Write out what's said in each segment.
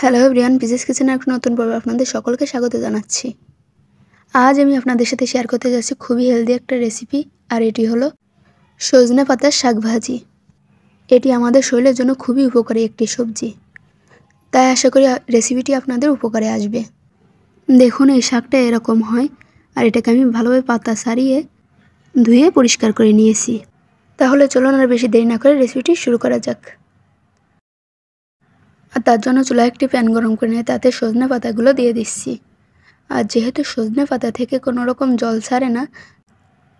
hello Brian বিজেস কিচেনের একটা নতুন পর্ব আপনাদের সকলকে স্বাগত জানাচ্ছি আজ আমি আপনাদের সাথে শেয়ার করতে যাচ্ছি খুবই হেলদি একটা রেসিপি আর এটি হলো সজনে পাতার শাক ভাজি এটি আমাদের শরীরের জন্য খুবই উপকারী একটি সবজি তাই আশা করি রেসিপিটি আপনাদের উপকারে আসবে দেখুন এই শাকটা এরকম হয় আর এটাকে আমি ভালোভাবে পাতা সারিয়ে ধুয়ে পরিষ্কার করে নিয়েছি তাহলে চলুন আর বেশি দেরি না করে রেসিপিটি শুরু করা যাক আর তার জন্য চুলা একটি প্যান গরম করে নিয়ে তাতে সজনে পাতাগুলো দিয়ে দিচ্ছি আর যেহেতু সজনে পাতা থেকে কোনো রকম জল ছাড়ে না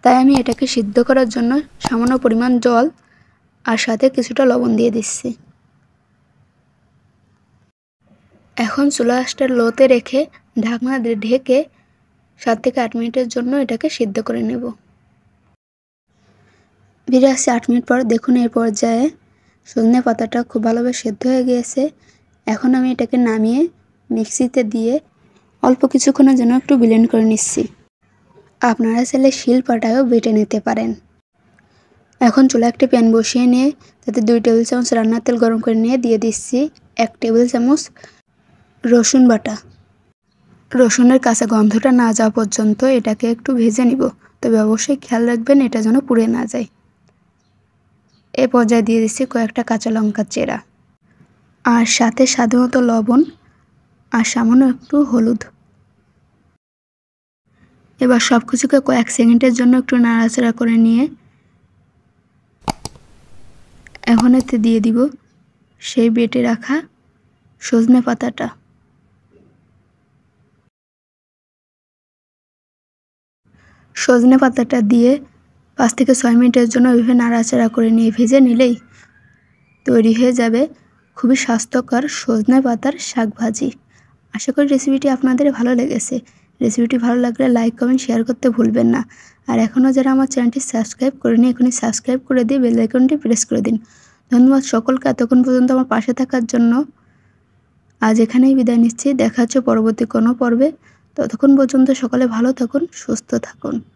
তাই আমি এটাকে সিদ্ধ করার জন্য সামান্য পরিমাণ জল আর সাথে কিছুটা লবণ দিয়ে দিচ্ছি এখন চুলা আসটার লোতে রেখে ঢাকনা ঢেকে সাত থেকে আট মিনিটের জন্য এটাকে সিদ্ধ করে নেব ফিরে আসছি আট মিনিট পর দেখুন এর পর্যায়ে সজনে পাতাটা খুব ভালোভাবে সেদ্ধ হয়ে গিয়েছে এখন আমি এটাকে নামিয়ে মিক্সিতে দিয়ে অল্প কিছুক্ষণের জন্য একটু ব্লেন্ড করে নিচ্ছি আপনারা চাইলে শিল্পাটাও বেটে নিতে পারেন এখন চুলা একটা প্যান বসিয়ে নিয়ে তাতে দুই টেবিল চামচ রান্নার তেল গরম করে নিয়ে দিয়ে দিচ্ছি এক টেবিল চামচ রসুন বাটা রসুনের কাঁচা গন্ধটা না যাওয়া পর্যন্ত এটাকে একটু ভেজে নিব তবে অবশ্যই খেয়াল রাখবেন এটা যেন পুড়ে না যায় এ পর্যায়ে দিয়ে দিচ্ছি কয়েকটা কাঁচা লঙ্কা চেরা আর সাথে সাধারণত লবণ আর সামান্য একটু হলুদ এবার সব কিছুকে কয়েক সেকেন্ডের জন্য একটু নাড়াচাড়া করে নিয়ে এখন এতে দিয়ে দিব সেই বেটে রাখা সজনে পাতাটা সজনে পাতাটা দিয়ে পাঁচ থেকে ছয় মিনিটের জন্য ওইভাবে নাড়াচাড়া করে নিয়ে ভেজে নিলেই তৈরি হয়ে যাবে খুবই স্বাস্থ্যকর সজনে পাতার শাক ভাজি আশা করি রেসিপিটি আপনাদের ভালো লেগেছে রেসিপিটি ভালো লাগলে লাইক কমেন্ট শেয়ার করতে ভুলবেন না আর এখনও যারা আমার চ্যানেলটি সাবস্ক্রাইব করেনি এখনই সাবস্ক্রাইব করে দিয়ে বেল আইকনটি প্রেস করে দিন ধন্যবাদ সকলকে এতক্ষণ পর্যন্ত আমার পাশে থাকার জন্য আজ এখানেই বিদায় নিচ্ছি দেখা হচ্ছে পরবর্তী কোনো পর্বে ততক্ষণ পর্যন্ত সকলে ভালো থাকুন সুস্থ থাকুন